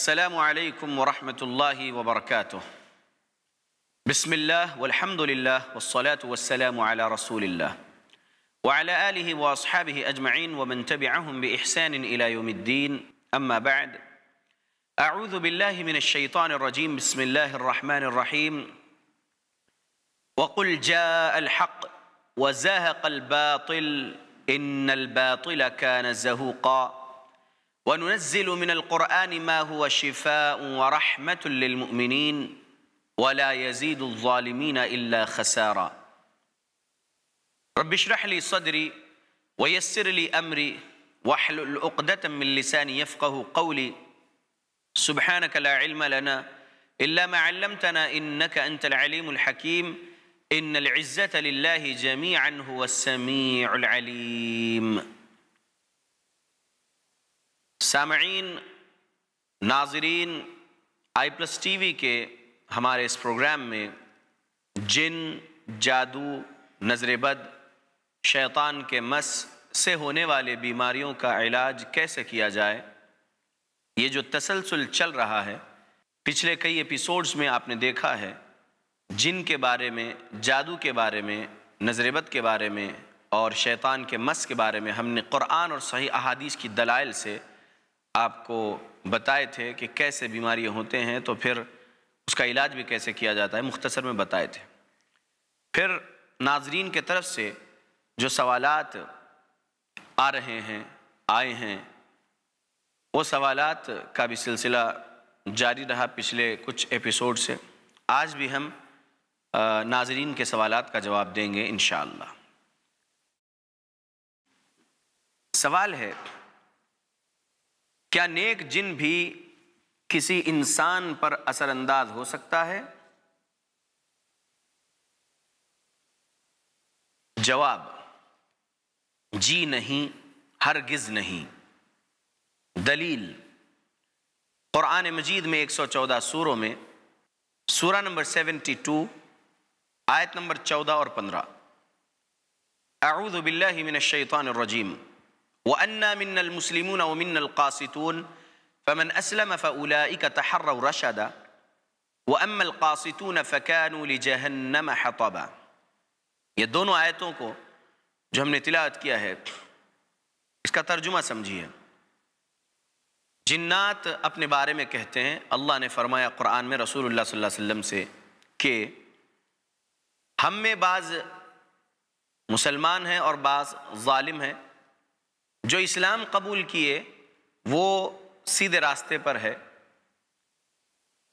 السلام عليكم ورحمة الله وبركاته بسم الله والحمد لله والصلاة والسلام على رسول الله وعلى آله وأصحابه أجمعين ومن تبعهم بإحسان إلى يوم الدين أما بعد أعوذ بالله من الشيطان الرجيم بسم الله الرحمن الرحيم وقل جاء الحق وزهق الباطل إن الباطل كان زهوقا وننزل من القرآن ما هو شفاء ورحمة للمؤمنين ولا يزيد الظالمين إلا خسارا رب اشرح لي صدري ويسر لي أمري واحلل عقدة من لساني يفقه قولي سبحانك لا علم لنا إلا ما علمتنا إنك أنت العليم الحكيم إن العزة لله جميعا هو السميع العليم सामीन नाजरीन आई प्लस टी वी के हमारे इस प्रोग्राम में जिन जादू नज़रबद शैतान के मस से होने वाले बीमारियों का इलाज कैसे किया जाए ये जो तसलसल चल रहा है पिछले कई एपिसोड्स में आपने देखा है जिन के बारे में जादू के बारे में बद के बारे में और शैतान के मस के बारे में हमने क़ुरान और सही अहादीस की दलाइल से आपको बताए थे कि कैसे बीमारियाँ होते हैं तो फिर उसका इलाज भी कैसे किया जाता है मुख्तसर में बताए थे फिर नाजरीन के तरफ से जो सवाल आ रहे हैं आए हैं वो सवाल का भी सिलसिला जारी रहा पिछले कुछ एपिसोड से आज भी हम नाजरीन के सवाल का जवाब देंगे इन सवाल है क्या नेक जिन भी किसी इंसान पर असरअंदाज हो सकता है जवाब जी नहीं हरगिज नहीं दलील कुरान मजीद में 114 सूरों में सूरा नंबर 72 आयत नंबर 14 और 15 शैतानिर रजीम وأنا منا المسلمون ومنا القاسطون فمن أسلم فأولئك تحروا رشدا وأما القاسطون فكانوا لجهنم حطبا یہ دونوں آیتوں کو جو ہم نے تلاوت کیا ہے اس کا ترجمہ سمجھیے جنات اپنے بارے میں کہتے ہیں اللہ نے فرمایا قرآن میں رسول اللہ صلی اللہ علیہ وسلم سے کہ ہم میں بعض مسلمان ہیں اور بعض ظالم ہیں जो इस्लाम कबूल किए वो सीधे रास्ते पर है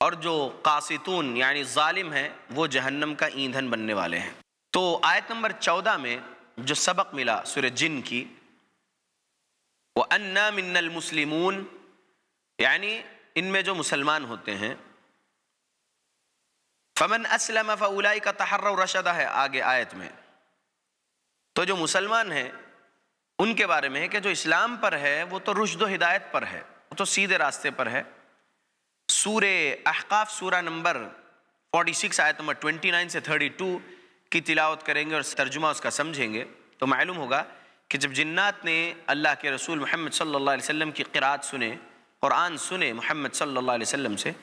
और जो कासितून यानी ालिम है वो जहन्नम का ईंधन बनने वाले हैं तो आयत नंबर चौदह में जो सबक मिला सुर जिन की वो अन्ना मिन्नल मुस्लिमून यानी इनमें जो मुसलमान होते हैं फमन असलम फ़लाई का तहर रशदा है आगे आयत में तो जो मुसलमान हैं उनके बारे में है कि जो इस्लाम पर है वो तो रुशद हिदायत पर है वो तो सीधे रास्ते पर है सूर अहकाफ सूरा नंबर 46 आयत नंबर 29 से 32 की तिलावत करेंगे और तर्जुमा उसका समझेंगे तो मालूम होगा कि जब जन्नात ने अल्लाह के रसूल मोहम्मद सल्लल्लाहु अलैहि वसल्लम की किरात सुने और आन सुने मोहम्मद सल्लल्लाहु अलैहि वसल्लम से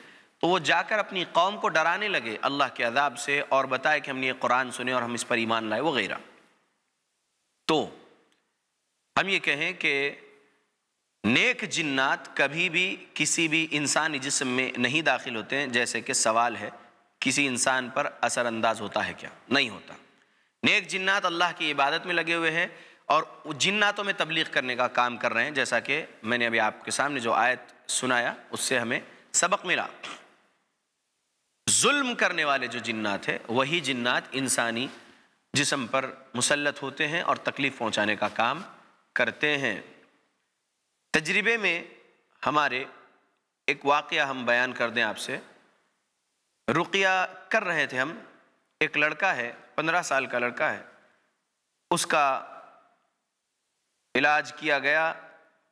तो वो जाकर अपनी कौम को डराने लगे अल्लाह के अदाब से और बताए कि हमने ये कुरान सुने और हम इस पर ईमान लाए वगैरह तो हम ये कहें कि नेक जिन्नात कभी भी किसी भी इंसानी जिसम में नहीं दाखिल होते हैं जैसे कि सवाल है किसी इंसान पर असरअंदाज होता है क्या नहीं होता नेक जिन्नात अल्लाह की इबादत में लगे हुए हैं और जिन्नातों में तबलीग करने का काम कर रहे हैं जैसा कि मैंने अभी आपके सामने जो आयत सुनाया उससे हमें सबक मिला जुल्म करने वाले जो जिन्नात है वही जिन्नात इंसानी जिसम पर मुसलत होते हैं और तकलीफ़ पहुँचाने का काम करते हैं तजर्बे में हमारे एक वाक़ हम बयान कर दें आपसे रुकिया कर रहे थे हम एक लड़का है पंद्रह साल का लड़का है उसका इलाज किया गया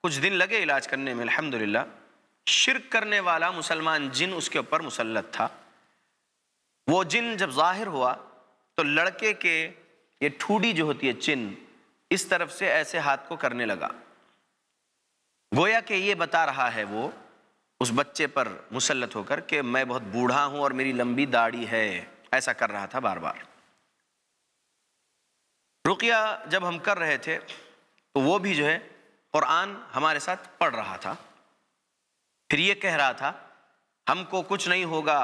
कुछ दिन लगे इलाज करने में अल्हम्दुलिल्लाह शिरक करने वाला मुसलमान जिन उसके ऊपर मुसलत था वो जिन जब जाहिर हुआ तो लड़के के ये ठूडी जो होती है चिन्ह इस तरफ से ऐसे हाथ को करने लगा गोया के ये बता रहा है वो उस बच्चे पर मुसलत होकर कि मैं बहुत बूढ़ा हूं और मेरी लंबी दाढ़ी है ऐसा कर रहा था बार बार रुकिया जब हम कर रहे थे तो वो भी जो है कुरान हमारे साथ पढ़ रहा था फिर ये कह रहा था हमको कुछ नहीं होगा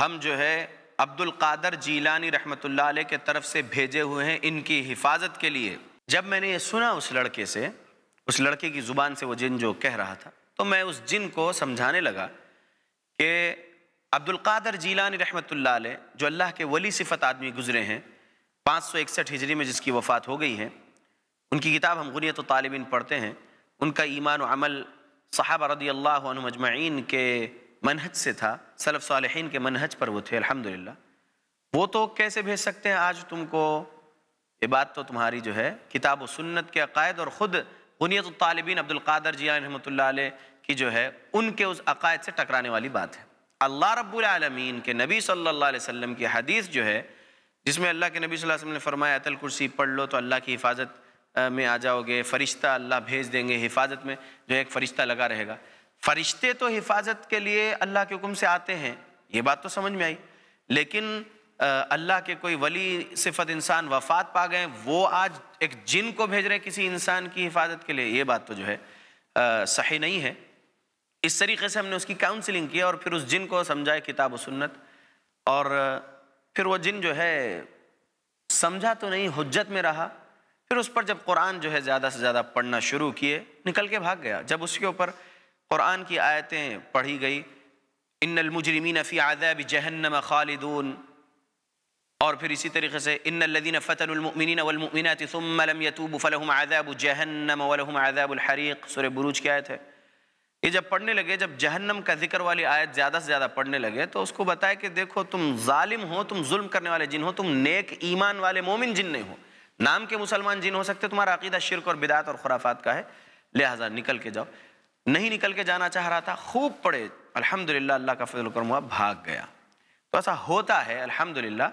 हम जो है अब्दुल कादर जीलानी रहमतुल्लाह के तरफ से भेजे हुए हैं इनकी हिफाजत के लिए जब मैंने ये सुना उस लड़के से उस लड़के की ज़ुबान से वो जिन जो कह रहा था तो मैं उस जिन को समझाने लगा कि अब्दुल कादर जीलानी रहमतुल्लाह जो अल्लाह के वली सिफत आदमी गुजरे हैं पाँच सौ इकसठ हिजरी में जिसकी वफ़ात हो गई है उनकी किताब हम गुनीत तालबिन पढ़ते हैं उनका ईमान अमल साहब रदी अल्लाह मजमैन के मनहज से था सलफ़ सालहीन के मनहज पर वो थे अल्हम्दुलिल्लाह वो तो कैसे भेज सकते हैं आज तुमको ये बात तो तुम्हारी जो है किताब व सुन्नत के अकायद और ख़ुद बुनियत तालबिन अब्दुल कादर जिया रहमतुल्लाह अलैह की जो है उनके उस अकायद से टकराने वाली बात है अल्लाह रब्बुल आलमीन के नबी सल्लल्लाहु अलैहि वसल्लम की हदीस जो है जिसमें अल्लाह के नबी वसल्लम ने फरमाया अतल कुर्सी पढ़ लो तो अल्लाह की हिफाजत में आ जाओगे फ़रिश्ता अल्लाह भेज देंगे हिफाजत में जो है एक फ़रिश्ता लगा रहेगा फरिश्ते तो हिफाजत के लिए अल्लाह के हुक्म से आते हैं ये बात तो समझ में आई लेकिन अल्लाह के कोई वली सिफत इंसान वफात पा गए वो आज एक जिन को भेज रहे किसी इंसान की हिफाजत के लिए ये बात तो जो है आ, सही नहीं है इस तरीके से हमने उसकी काउंसलिंग की और फिर उस जिन को समझाए किताब व सुन्नत और फिर वो जिन जो है समझा तो नहीं हजत में रहा फिर उस पर जब कुरान जो है ज़्यादा से ज़्यादा पढ़ना शुरू किए निकल के भाग गया जब उसके ऊपर कुरान की आयतें पढ़ी गई इन्नमजरमिन फ़ी आदाब जहन्नम खालिदून और फिर इसी तरीके से इन लदीन फ़तमिन वलमिनतम यतूब फ़लहम आदाब जहन्नम वलहम आदाबुलहरीक सुर बुरूज की आयत है ये जब पढ़ने लगे जब जहन्नम का जिक्र वाली आयत ज़्यादा से ज़्यादा पढ़ने लगे तो उसको बताया कि देखो तुम ालिम हो तुम जुल्म करने वाले जिन हो तुम नेक ईमान वाले मोमिन जिन नहीं हो नाम के मुसलमान जिन हो सकते तुम्हारा अकीदा शिरक और बिदात और खुराफात का है लिहाजा निकल के जाओ नहीं निकल के जाना चाह रहा था खूब पढ़े अल्हम्दुलिल्लाह अल्लाह का फजल करम हुआ भाग गया तो ऐसा होता है अल्हम्दुलिल्लाह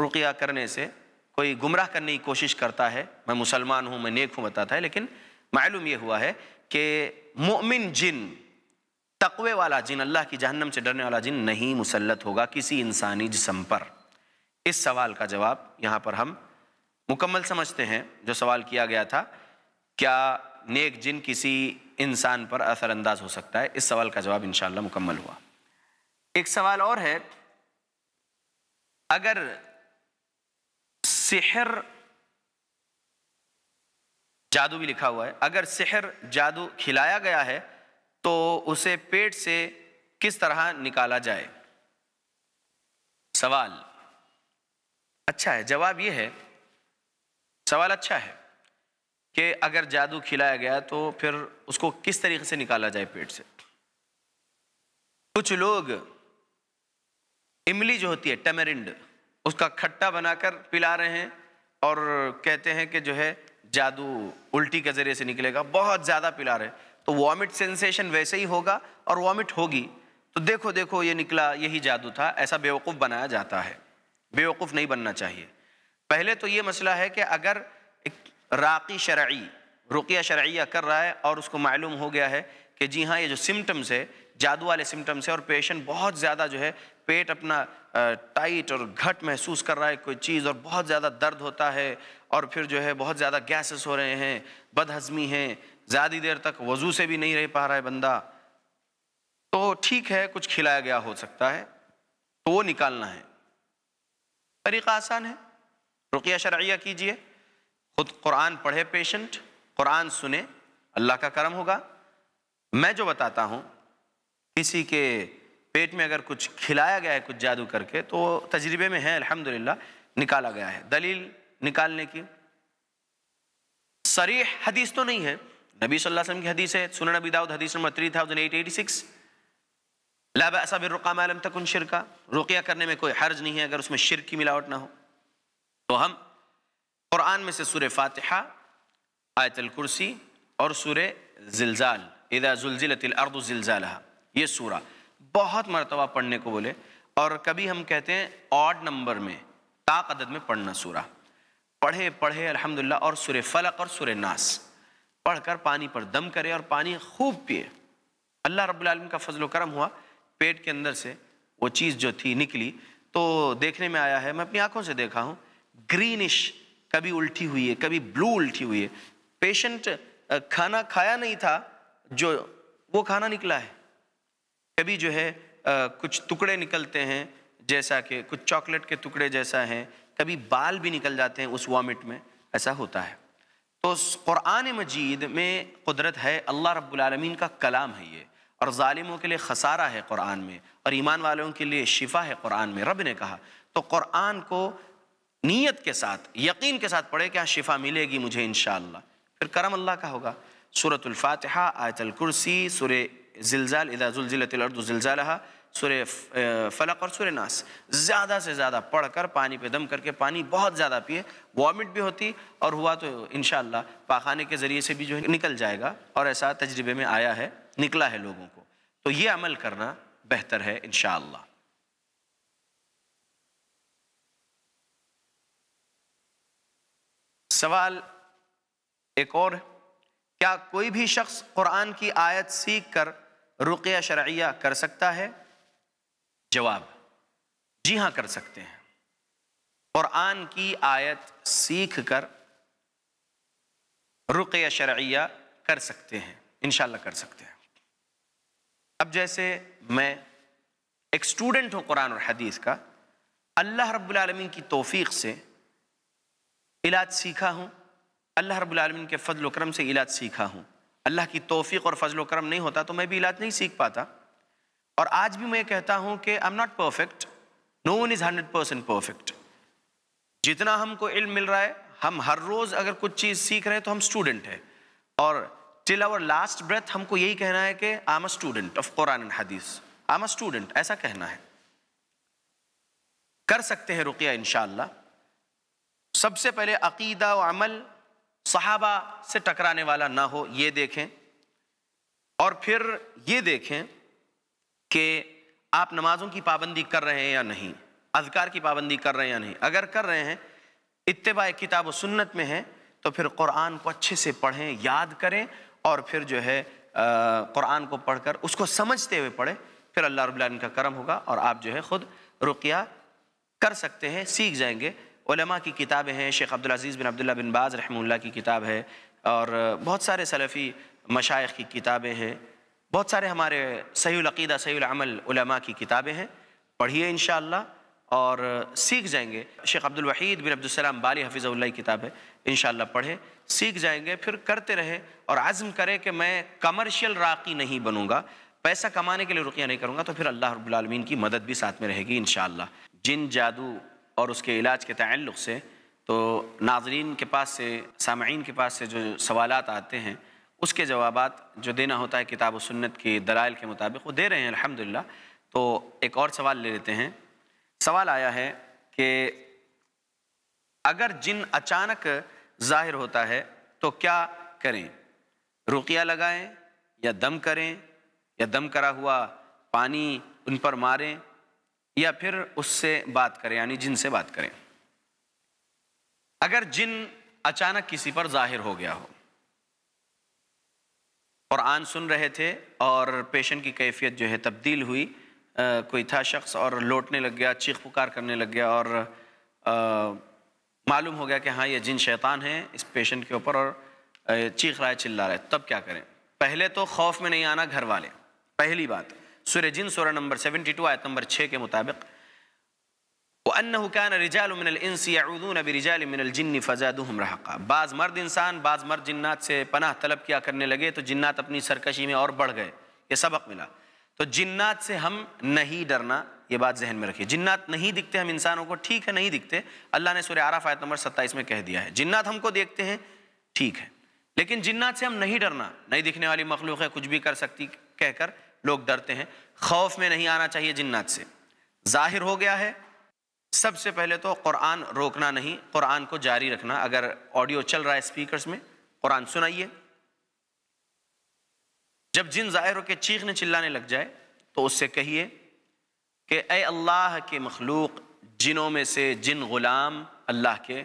रुकिया करने से कोई गुमराह करने की कोशिश करता है मैं मुसलमान हूँ मैं नेक हूँ बताता है लेकिन मालूम यह हुआ है कि मोमिन जिन तकवे वाला जिन अल्लाह की जहन्नम से डरने वाला जिन नहीं मुसलत होगा किसी इंसानी जिसम पर इस सवाल का जवाब यहाँ पर हम मुकम्मल समझते हैं जो सवाल किया गया था क्या नेक जिन किसी इंसान पर असरअंदाज हो सकता है इस सवाल का जवाब इन मुकम्मल हुआ एक सवाल और है अगर सिहर जादू भी लिखा हुआ है अगर सिहर जादू खिलाया गया है तो उसे पेट से किस तरह निकाला जाए सवाल अच्छा है जवाब यह है सवाल अच्छा है कि अगर जादू खिलाया गया तो फिर उसको किस तरीके से निकाला जाए पेट से कुछ लोग इमली जो होती है टमेरिंड उसका खट्टा बनाकर पिला रहे हैं और कहते हैं कि जो है जादू उल्टी के ज़रिए से निकलेगा बहुत ज़्यादा पिला रहे तो वॉमिट सेंसेशन वैसे ही होगा और वॉमिट होगी तो देखो देखो ये निकला यही जादू था ऐसा बेवकूफ़ बनाया जाता है बेवकूफ़ नहीं बनना चाहिए पहले तो ये मसला है कि अगर एक राकी शर्य रुकिया शरिया कर रहा है और उसको मालूम हो गया है कि जी हाँ ये जो सिम्टम्स है जादू वाले सिम्टम्स है और पेशेंट बहुत ज़्यादा जो है पेट अपना टाइट और घट महसूस कर रहा है कोई चीज़ और बहुत ज़्यादा दर्द होता है और फिर जो है बहुत ज़्यादा गैसेस हो रहे हैं बदहजमी है ज़्यादा देर तक वज़ू से भी नहीं रह पा रहा है बंदा तो ठीक है कुछ खिलाया गया हो सकता है तो वो निकालना है तरीका आसान है रुकिया शर्या कीजिए खुद कुरान पढ़े पेशेंट कुरान सुने अल्लाह का करम होगा मैं जो बताता हूँ किसी के पेट में अगर कुछ खिलाया गया है कुछ जादू करके तो तजर्बे में है अल्हम्दुलिल्लाह निकाला गया है दलील निकालने की सरी हदीस तो नहीं है नबी सल्लल्लाहु अलैहि वसल्लम की हदीस है सुन नबी दाऊद हदीस number three thousand eight eighty six आलम तक उन शिरका रुकिया करने में कोई हर्ज नहीं है अगर उसमें शिर की मिलावट ना हो तो हम कुरान में से सूर फातहा आयतल कुर्सी और सूर जिलजाल इदा जुलजिलतिल अर्द जिलजाला ये सूरा बहुत मरतबा पढ़ने को बोले और कभी हम कहते हैं ऑड नंबर में ताकदत में पढ़ना सूरा पढ़े पढ़े अलहमदिल्ला और सुर फलक और सूर नास कर पानी पर दम करे और पानी खूब पिए अल्लाह रबालम का फजल करम हुआ पेट के अंदर से वो चीज़ जो थी निकली तो देखने में आया है मैं अपनी आँखों से देखा हूँ ग्रीनिश कभी उल्टी हुई है कभी ब्लू उल्टी हुई है पेशेंट खाना खाया नहीं था जो वो खाना निकला है कभी जो है कुछ टुकड़े निकलते हैं जैसा कि कुछ चॉकलेट के टुकड़े जैसा हैं कभी बाल भी निकल जाते हैं उस वॉमिट में ऐसा होता है तो क़ुरान मजीद में कुदरत है अल्लाह रब्बुलमीन का कलाम है ये और ालिमों के लिए खसारा है क़ुरान में और ईमान वालों के लिए शिफा है क़ुरान में रब ने कहा तो क़ुरान को नीयत के साथ यकीन के साथ पढ़े क्या शिफा मिलेगी मुझे इन फिर करम अल्लाह का होगा सूरतुल्फ़ातहा आयतल कुर्सी सुर जिलजाल इदाजुलजिलतलर्दुलजालहा सुर फलक और सुर नास ज़्यादा से ज़्यादा पढ़ कर पानी पे दम करके पानी बहुत ज़्यादा पिए वॉमिट भी होती और हुआ तो इन पाखाने के ज़रिए से भी जो है निकल जाएगा और ऐसा तजर्बे में आया है निकला है लोगों को तो ये अमल करना बेहतर है इन सवाल एक और क्या कोई भी शख्स कुरान की आयत सीख कर रुक़ शरिया कर सकता है जवाब जी हाँ कर सकते हैं कुरान की आयत सीख कर रुक़ शरिया कर सकते हैं इन कर सकते हैं अब जैसे मैं एक स्टूडेंट हूँ कुरान और हदीस का अल्लाह रब्बुल रबालमीन की तोफ़ी से इलाज सीखा हूँ अल्लाह रबालमीन के फ़जल करम से इलाज सीखा हूँ अल्लाह की तोफ़ी और फ़जल करम नहीं होता तो मैं भी इलाज नहीं सीख पाता और आज भी मैं कहता हूँ कि I am not perfect no one is hundred percent perfect जितना हमको इल्म मिल रहा है हम हर रोज़ अगर कुछ चीज़ सीख रहे हैं तो हम स्टूडेंट हैं और टिल आवर लास्ट ब्रेथ हमको यही कहना है कि I am a student of Quran and hadith I am a student ऐसा कहना है कर सकते हैं रुकिया इन सबसे पहले अकीदा व अमल सहाबा से टकराने वाला ना हो ये देखें और फिर ये देखें कि आप नमाज़ों की पाबंदी कर रहे हैं या नहीं अजकार की पाबंदी कर रहे हैं या नहीं अगर कर रहे हैं इतबा किताब सुन्नत में है तो फिर कुरान को अच्छे से पढ़ें याद करें और फिर जो है कुरान को पढ़कर उसको समझते हुए पढ़ें फिर अल्लाह रब्लान का करम होगा और आप जो है ख़ुद रुकिया कर सकते हैं सीख जाएंगे उलमा की किताबें हैं शेख अज़ीज़ बिन अब्दुल्ला बिन बाज़ रहमुल्ला की किताब है और बहुत सारे सलफ़ी मशाइ की किताबें हैं बहुत सारे हमारे सहीदा सहीमल उलमा की किताबें हैं पढ़िए इन और सीख जाएंगे शेख अब्दुल वहीद बिन अब्दुलसलाम बाली हफिज़ल्ला की किताब है इन पढ़ें सीख जाएंगे फिर करते रहें और आज़म करें कि मैं कमर्शियल राकी नहीं बनूंगा पैसा कमाने के लिए रुकिया नहीं करूँगा तो फिर अल्लाह रबालमीन की मदद भी साथ में रहेगी इन जिन जादू और उसके इलाज के तल्ल से तो नाजरीन के पास से सामीन के पास से जो सवाल आते हैं उसके जवाब जो देना होता है किताब सुन्नत की दलाल के मुताबिक वो दे रहे हैं अलहमदिल्ला तो एक और सवाल ले लेते हैं सवाल आया है कि अगर जिन अचानक ज़ाहिर होता है तो क्या करें रुकिया लगाएं या दम करें या दम करा हुआ पानी उन पर मारें या फिर उससे बात करें यानी जिन से बात करें अगर जिन अचानक किसी पर जाहिर हो गया हो और आन सुन रहे थे और पेशेंट की कैफियत जो है तब्दील हुई आ, कोई था शख्स और लौटने लग गया चीख पुकार करने लग गया और आ, मालूम हो गया कि हाँ ये जिन शैतान है इस पेशेंट के ऊपर और चीख रहा है चिल्ला रहा है तब क्या करें पहले तो खौफ में नहीं आना घर वाले पहली बात सूर्य जिन सोलह नंबर सेवेंटी टू आयत नंबर छः के मुताबिक वन्नह कान रिजाल मिनल इंस याउदून बि रिजाल मिनल जिन्नी फ़जादूहम रहका बाज़ मर्द इंसान बाज़ मर्द जिन्नात से पनाह तलब किया करने लगे तो जिन्नात अपनी सरकशी में और बढ़ गए ये सबक मिला तो जिन्नात से हम नहीं डरना ये बात जहन में रखिए जिन्नात नहीं दिखते हम इंसानों को ठीक है नहीं दिखते अल्लाह ने सुर आरफ आयत नंबर सत्ताईस में कह दिया है जिन्नात हमको देखते हैं ठीक है लेकिन जिन्नात से हम नहीं डरना नहीं दिखने वाली मखलूक है कुछ भी कर सकती कहकर लोग डरते हैं खौफ में नहीं आना चाहिए जिन्नात से जाहिर हो गया है सबसे पहले तो कुरान रोकना नहीं कुरान को जारी रखना अगर ऑडियो चल रहा है स्पीकर्स में कुरान सुनाइए जब जिन जाहिर होकर चीखने चिल्लाने लग जाए तो उससे कहिए कि ए अल्लाह के मखलूक जिनों में से जिन ग़ुलाम अल्लाह के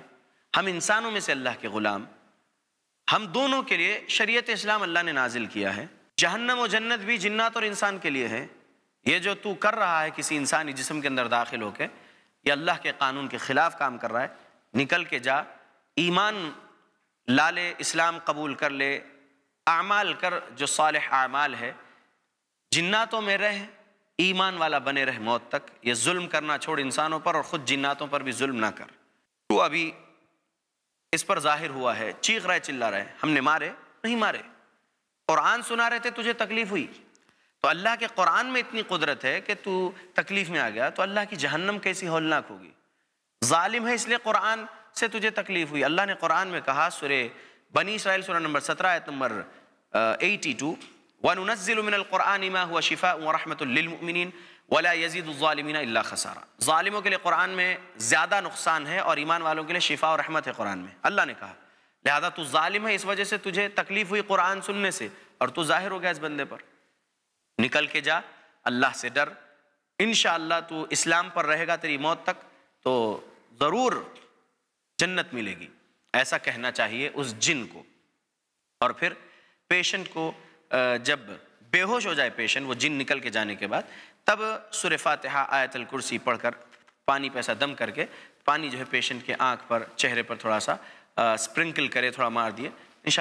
हम इंसानों में से अल्लाह के ग़ुलाम हम दोनों के लिए शरीयत इस्लाम अल्लाह ने नाजिल किया है जहन्नम और जन्नत भी जिन्नात और इंसान के लिए है ये जो तू कर रहा है किसी इंसानी जिसम के अंदर दाखिल होकर यह अल्लाह के कानून के ख़िलाफ़ काम कर रहा है निकल के जा ईमान ला ले इस्लाम कबूल कर ले आमाल कर जो साल आमाल है जिन्नातों में रह ईमान वाला बने रह मौत तक ये जुल्म करना छोड़ इंसानों पर और ख़ुद जिन्नातों पर भी जुल्म ना कर तो अभी इस पर जाहिर हुआ है चीख रहा है चिल्ला रहा है हमने मारे नहीं मारे कुरान सुना रहे थे तुझे तकलीफ हुई तो अल्लाह के कुरान में इतनी कुदरत है कि तू तकलीफ में आ गया तो अल्लाह की जहन्नम कैसी होलनाक होगी ालिम है इसलिए कुरान से तुझे तकलीफ हुई अल्लाह ने कुरान में कहा सुरे बनी इसराइल सुरा नंबर सत्रह आयत नंबर एटी टू वन उनज़िलमिनकुरान हुआ शिफ़ा रहमतमिन वला यजीदालमिन अल्ला खसारा ालिमों के लिए कुरान में ज़्यादा नुकसान है और ईमान वालों के लिए शिफ़ा और रहमत है कुरान में अल्लाह ने कहा लिहाजा तू जालिम है इस वजह से तुझे तकलीफ हुई कुरान सुनने से और तू जाहिर हो गया इस बंदे पर निकल के जा अल्लाह से डर इन तू इस्लाम पर रहेगा तेरी मौत तक तो ज़रूर जन्नत मिलेगी ऐसा कहना चाहिए उस जिन को और फिर पेशेंट को जब बेहोश हो जाए पेशेंट वो जिन निकल के जाने के बाद तब सुर फातहा आयतल कुर्सी पढ़कर पानी पैसा दम करके पानी जो है पेशेंट के आँख पर चेहरे पर थोड़ा सा स्प्रिंकल करे थोड़ा मार दिए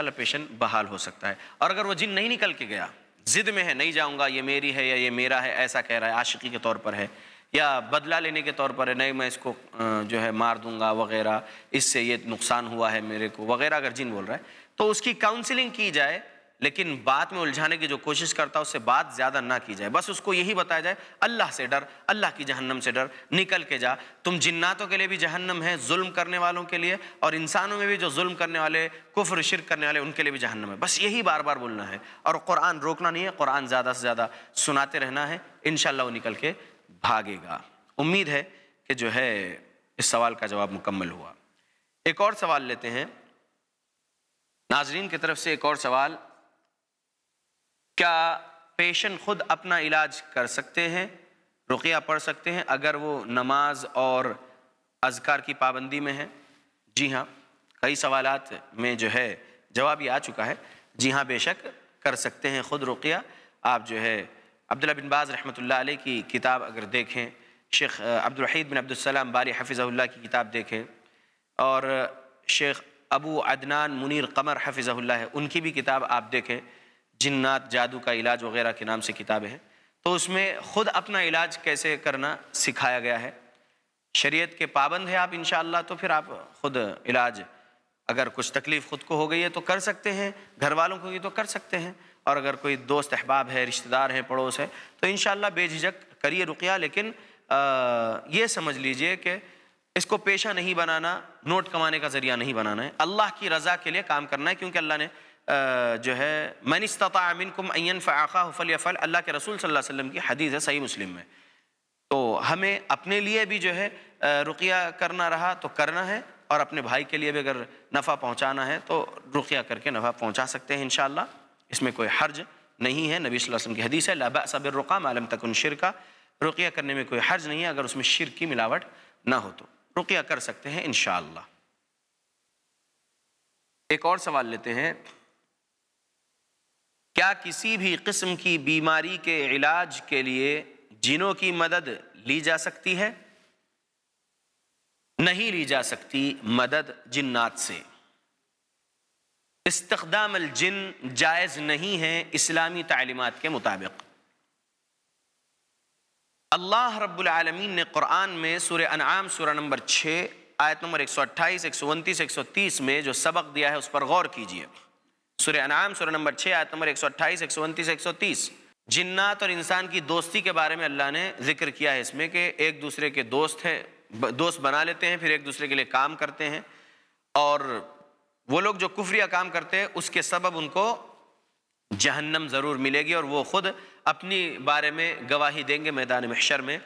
इन पेशेंट बहाल हो सकता है और अगर वो जिन नहीं निकल के गया जिद में है नहीं जाऊँगा ये मेरी है या ये मेरा है ऐसा कह रहा है आशिकी के तौर पर है या बदला लेने के तौर पर है नहीं मैं इसको जो है मार दूंगा वगैरह इससे ये नुकसान हुआ है मेरे को वगैरह अगर जिन बोल रहा है तो उसकी काउंसिलिंग की जाए लेकिन बात में उलझाने की जो कोशिश करता है उससे बात ज़्यादा ना की जाए बस उसको यही बताया जाए अल्लाह से डर अल्लाह की जहन्नम से डर निकल के जा तुम जिन्नातों के लिए भी जहन्नम है जुल्म करने वालों के लिए और इंसानों में भी जो जुल्म करने वाले कुफर शिर करने वाले उनके लिए भी जहन्नम है बस यही बार बार बोलना है और कुरान रोकना नहीं है कुरान ज़्यादा से ज़्यादा सुनाते रहना है इन वो निकल के भागेगा उम्मीद है कि जो है इस सवाल का जवाब मुकम्मल हुआ एक और सवाल लेते हैं नाजरीन की तरफ से एक और सवाल क्या पेशेंट खुद अपना इलाज कर सकते हैं रुकिया पढ़ सकते हैं अगर वो नमाज और अजकार की पाबंदी में है जी हाँ कई सवाल में जो है जवाब ये आ चुका है जी हाँ बेशक कर सकते हैं ख़ुद रुकिया आप जो है अब्दुल्ला बिन बाज़ रहमत अलैह की किताब अगर देखें शेख अब्दुलहीद बिन अब्दुलसलाम बारी हफिज़ल्ला की किताब देखें और शेख अबू अदनान मुनर कमर हफिज़ल्ला है उनकी भी किताब आप देखें जिन्नात जादू का इलाज वगैरह के नाम से किताबें हैं तो उसमें ख़ुद अपना इलाज कैसे करना सिखाया गया है शरीयत के पाबंद है आप इन तो फिर आप ख़ुद इलाज अगर कुछ तकलीफ़ ख़ुद को हो गई है तो कर सकते हैं घर वालों को भी तो कर सकते हैं और अगर कोई दोस्त अहबाब है रिश्तेदार है पड़ोस है तो इन बेझिझक करिए रुकिया लेकिन आ, ये समझ लीजिए कि इसको पेशा नहीं बनाना नोट कमाने का ज़रिया नहीं बनाना है अल्लाह की रज़ा के लिए काम करना है क्योंकि अल्लाह ने जो है मन इस्तामिन कुम अन फ़ाखा फल अल्लाह के रसूल सल्लल्लाहु अलैहि वसल्लम की हदीस है सही मुस्लिम में तो हमें अपने लिए भी जो है रुकिया करना रहा तो करना है और अपने भाई के लिए भी अगर नफ़ा पहुँचाना है तो रुकिया करके नफ़ा पहुँचा सकते हैं इन इसमें कोई हर्ज नहीं है नबी वसल्लम की हदीस है लबा सबिर रुका मालम तक उन शिरका रुकिया करने में कोई हर्ज नहीं है अगर उसमें शिर की मिलावट ना हो तो रुकिया कर सकते हैं इन एक और सवाल लेते हैं क्या किसी भी किस्म की बीमारी के इलाज के लिए जिनों की मदद ली जा सकती है नहीं ली जा सकती मदद जिन्नात से इस्तदाम जिन जायज़ नहीं है इस्लामी तालीमत के मुताबिक अल्लाह रब्लमीन ने कुरान में सुर अनआम सूर नंबर छः आयत नंबर एक सौ अट्ठाईस एक सौ उनतीस एक सौ तीस में जो सबक दिया है उस पर गौर कीजिए सूर्य अनाम सूर्य नंबर छः आयत नंबर एक सौ अट्ठाईस एक सौ उनतीस एक सौ तीस जिन्नात और इंसान की दोस्ती के बारे में अल्लाह ने जिक्र किया है इसमें कि एक दूसरे के दोस्त हैं दोस्त बना लेते हैं फिर एक दूसरे के लिए काम करते हैं और वो लोग जो कुफरिया काम करते हैं उसके सबब उनको जहन्नम ज़रूर मिलेगी और वो ख़ुद अपनी बारे में गवाही देंगे मैदान महशर में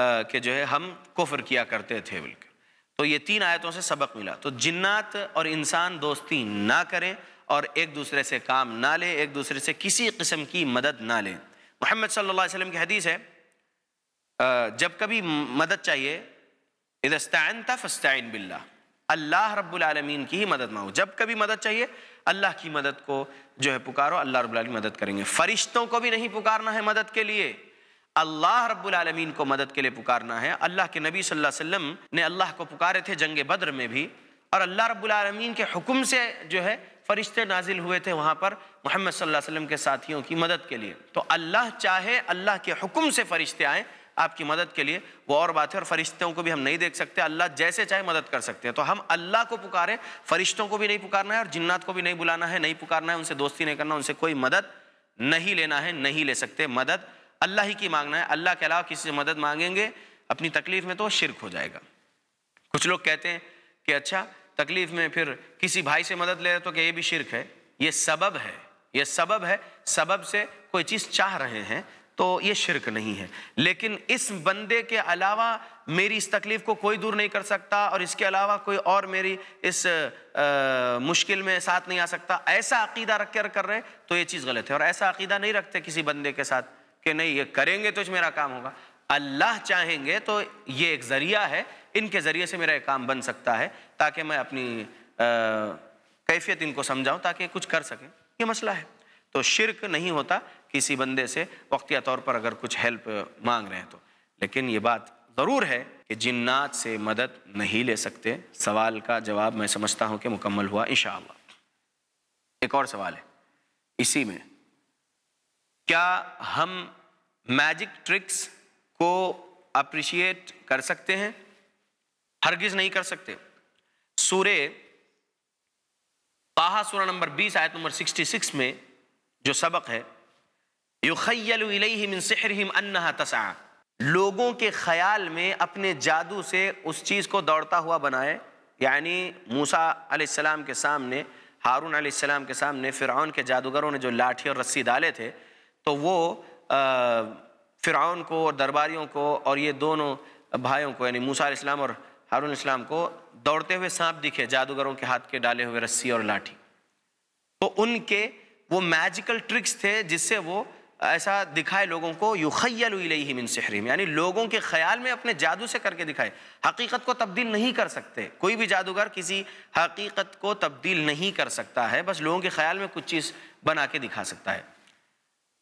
कि जो है हम कुफर किया करते थे बिल्कुल तो ये तीन आयतों से सबक मिला तो जिन्नात और इंसान दोस्ती ना करें और एक दूसरे से काम ना लें एक दूसरे से किसी किस्म की मदद ना लें मोहम्मद सल्लल्लाहु अलैहि वसल्लम की हदीस है जब कभी मदद चाहिए इदस्तान था बिल्ला अल्लाह रब्बुलमीन की ही मदद मांगो जब कभी मदद चाहिए अल्लाह की मदद को जो है पुकारो अल्लाह रब्बुल मदद करेंगे फरिश्तों को भी नहीं पुकारना है मदद के लिए अल्लाह रब्बुलमीन को मदद के लिए पुकारना है अल्लाह के नबी सल्लल्लाहु अलैहि वसल्लम ने अल्लाह को पुकारे थे जंग बद्र में भी और अल्लाह रब्बुलमीन के हुक्म से जो है फरिश्ते नाजिल हुए थे वहाँ पर मोहम्मद सल्लल्लाहु अलैहि वसल्लम के साथियों की मदद के लिए तो अल्लाह चाहे अल्लाह के हुक्म से फरिश्ते आएँ आपकी मदद के लिए वो और बात है और फरिश्तों को भी हम नहीं देख सकते अल्लाह जैसे चाहे मदद कर सकते हैं तो हम अल्लाह को पुकारें फरिश्तों को भी नहीं पुकारना है और जिन्नात को भी नहीं बुलाना है नहीं पुकारना है उनसे दोस्ती नहीं करना उनसे कोई मदद नहीं लेना है नहीं ले सकते मदद अल्लाह ही की मांगना है अल्लाह के अलावा किसी से मदद मांगेंगे अपनी तकलीफ में तो शिरक हो जाएगा कुछ लोग कहते हैं कि अच्छा तकलीफ में फिर किसी भाई से मदद ले रहे तो क्या ये भी शिरक है ये सबब है ये सबब है सबब से कोई चीज़ चाह रहे हैं तो ये शिरक नहीं है लेकिन इस बंदे के अलावा मेरी इस तकलीफ़ को कोई दूर नहीं कर सकता और इसके अलावा कोई और मेरी इस आ, मुश्किल में साथ नहीं आ सकता ऐसा अकीदा रख कर कर रहे तो ये चीज़ गलत है और ऐसा अकीदा नहीं रखते किसी बंदे के साथ कि नहीं ये करेंगे तो मेरा काम होगा अल्लाह चाहेंगे तो ये एक ज़रिया है इनके ज़रिए से मेरा एक काम बन सकता है ताकि मैं अपनी कैफियत इनको समझाऊँ ताकि कुछ कर सकें ये मसला है तो शिरक नहीं होता किसी बंदे से वक्तिया तौर पर अगर कुछ हेल्प मांग रहे हैं तो लेकिन ये बात ज़रूर है कि जिन्नात से मदद नहीं ले सकते सवाल का जवाब मैं समझता हूँ कि मुकम्मल हुआ इन एक और सवाल है इसी में क्या हम मैजिक ट्रिक्स को अप्रिशिएट कर सकते हैं हरगिज नहीं कर सकते सूर्य ताहा सूर्य नंबर 20 आयत नंबर 66 में जो सबक है युखैलहिम अन्ना तसा लोगों के ख्याल में अपने जादू से उस चीज़ को दौड़ता हुआ बनाए यानी मूसा अलैहिस्सलाम के सामने हारून अलैहिस्सलाम के सामने फ़िरौन के जादूगरों ने जो लाठी और रस्सी डाले थे तो वो आ, फ़िरौन को और दरबारियों को और ये दोनों भाइयों को यानी मूसा इस्लाम और हारून इस्लाम को दौड़ते हुए सांप दिखे जादूगरों के हाथ के डाले हुए रस्सी और लाठी तो उनके वो मैजिकल ट्रिक्स थे जिससे वो ऐसा दिखाए लोगों को युखैल ही मिन सहरीम में यानी लोगों के ख्याल में अपने जादू से करके दिखाए हकीकत को तब्दील नहीं कर सकते कोई भी जादूगर किसी हकीकत को तब्दील नहीं कर सकता है बस लोगों के ख्याल में कुछ चीज़ बना के दिखा सकता है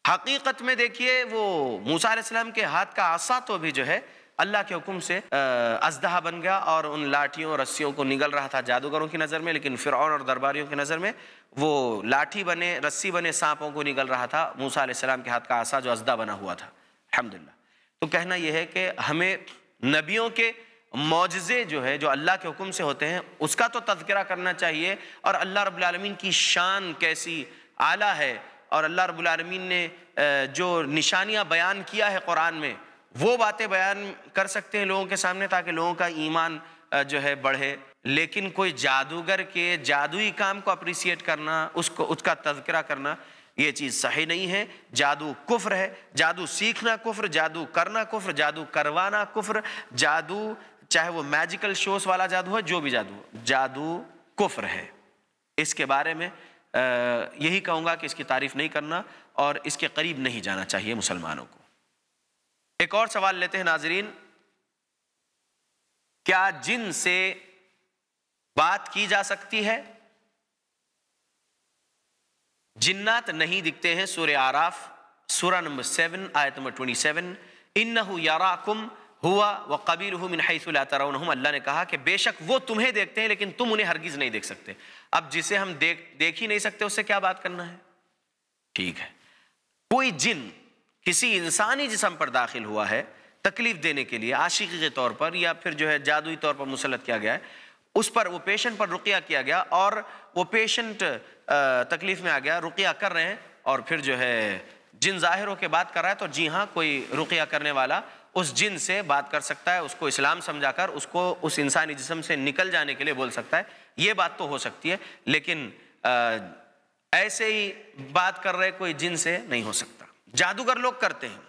हकीकत में देखिए वो मूसा के हाथ का आसा तो भी जो है अल्लाह के हुक्म से अजदहा बन गया और उन लाठियों रस्सियों को निगल रहा था जादूगरों की नज़र में लेकिन फिर और दरबारियों की नज़र में वो लाठी बने रस्सी बने सांपों को निगल रहा था मूसा के हाथ का आसा जो अजदा बना हुआ था अलहमदिल्ला तो कहना यह है कि हमें नबियों के मुआजे जो है जो अल्लाह के हुक्म से होते हैं उसका तो तस्करा करना चाहिए और अल्लाह रबालमीन की शान कैसी आला है और अल्लाह रबालमीन ने जो निशानियाँ बयान किया है कुरान में वो बातें बयान कर सकते हैं लोगों के सामने ताकि लोगों का ईमान जो है बढ़े लेकिन कोई जादूगर के जादुई काम को अप्रिसिएट करना उसको उसका तस्करा करना ये चीज़ सही नहीं है जादू कुफ्र है जादू सीखना कुफ्र जादू करना कुफ्र जादू करवाना कुफ्र जादू चाहे वो मैजिकल शोस वाला जादू है जो भी जादू हो जादू कुफ्र है इसके बारे में यही कहूँगा कि इसकी तारीफ़ नहीं करना और इसके करीब नहीं जाना चाहिए मुसलमानों को एक और सवाल लेते हैं नाजरीन क्या जिन से बात की जा सकती है जिन्नात नहीं दिखते हैं सूर्य आराफ सूरा नंबर सेवन आयत नंबर ट्वेंटी सेवन इन्नहु याराकुम हुआ व हु मिन हईसलातरम अल्लाह ने कहा कि बेशक वो तुम्हें देखते हैं लेकिन तुम उन्हें हरगिज़ नहीं देख सकते अब जिसे हम देख देख ही नहीं सकते उससे क्या बात करना है ठीक है कोई जिन किसी इंसानी जिसम पर दाखिल हुआ है तकलीफ देने के लिए आशिक के तौर पर या फिर जो है जादुई तौर पर मुसलत किया गया है उस पर वो पेशेंट पर रुकिया किया गया और वो पेशेंट तकलीफ में आ गया रुकिया कर रहे हैं और फिर जो है जिन जाहिरों के बात कर रहा है तो जी हाँ कोई रुकिया करने वाला उस जिन से बात कर सकता है उसको इस्लाम समझाकर उसको उस इंसानी जिसम से निकल जाने के लिए बोल सकता है ये बात तो हो सकती है लेकिन आ, ऐसे ही बात कर रहे कोई जिन से नहीं हो सकता जादूगर लोग करते हैं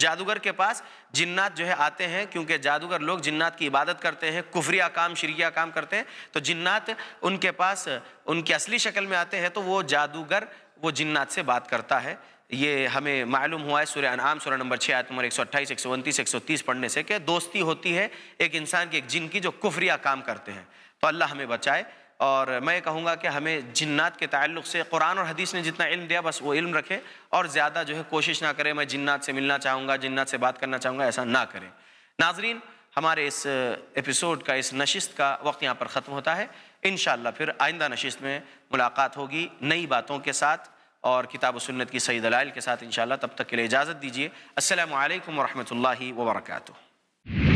जादूगर के पास जिन्नात जो है आते हैं क्योंकि जादूगर लोग जिन्नात की इबादत करते हैं कुफरिया काम शरिया काम करते हैं तो जिन्नात उनके पास उनकी असली शक्ल में आते हैं तो वो जादूगर वो जिन्नात से बात करता है ये हमें मालूम हुआ है सूर्य अनाम सूर्य नंबर छः आयत नंबर एक सौ अट्ठाईस एक सौ उनतीस एक सौ तीस पढ़ने से कि दोस्ती होती है एक इंसान की एक जिन की जो कुफरिया काम करते हैं तो अल्लाह हमें बचाए और मैं कहूँगा कि हमें जिन्नात के ताल्लुक से कुरान और हदीस ने जितना इल्म दिया बस वो इल्म रखें और ज़्यादा जो है कोशिश ना करें मैं जिन्नात से मिलना चाहूँगा जिन्नात से बात करना चाहूँगा ऐसा ना करें नाजरीन हमारे इस एपिसोड का इस नशिस्त का वक्त यहाँ पर ख़त्म होता है इन फिर आइंदा नशिस्त में मुलाकात होगी नई बातों के साथ और किताब सुन्नत की सही दलाइल के साथ इन तब तक के लिए इजाज़त दीजिए असल वरहमल वर्का